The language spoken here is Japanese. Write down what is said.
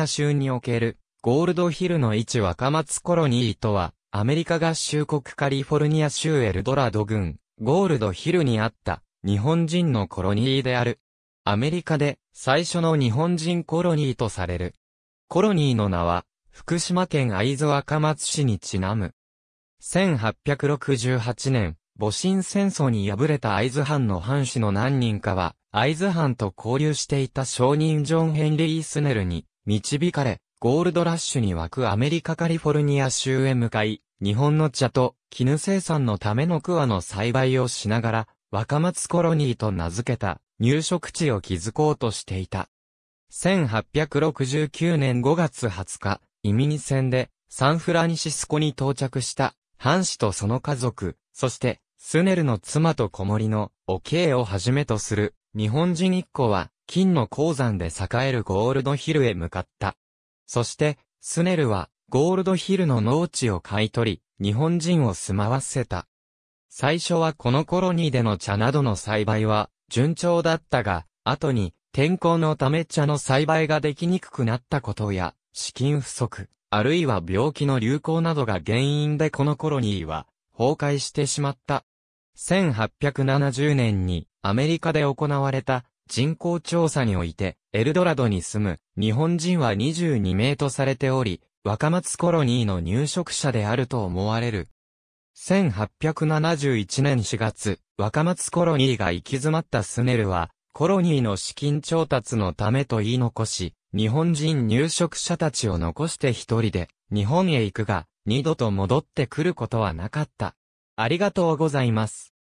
ア州におけるゴールドヒルの位置若松コロニーとは、アメリカ合衆国カリフォルニア州エルドラド郡、ゴールドヒルにあった日本人のコロニーである。アメリカで最初の日本人コロニーとされる。コロニーの名は、福島県会津若松市にちなむ。1868年、戊辰戦争に敗れた会津藩の藩士の何人かは、会津藩と交流していた商人ジョン・ヘンリー・スネルに、導かれ、ゴールドラッシュに湧くアメリカカリフォルニア州へ向かい、日本の茶と絹生産のための桑の栽培をしながら、若松コロニーと名付けた入植地を築こうとしていた。1869年5月20日、移民船でサンフランシスコに到着した藩士とその家族、そしてスネルの妻と子守のおイをはじめとする日本人一行は金の鉱山で栄えるゴールドヒルへ向かった。そして、スネルは、ゴールドヒルの農地を買い取り、日本人を住まわせた。最初はこのコロニーでの茶などの栽培は、順調だったが、後に、天候のため茶の栽培ができにくくなったことや、資金不足、あるいは病気の流行などが原因でこのコロニーは、崩壊してしまった。1870年にアメリカで行われた人口調査において、エルドラドに住む日本人は22名とされており、若松コロニーの入植者であると思われる。1871年4月、若松コロニーが行き詰まったスネルは、コロニーの資金調達のためと言い残し、日本人入植者たちを残して一人で、日本へ行くが、二度と戻ってくることはなかった。ありがとうございます。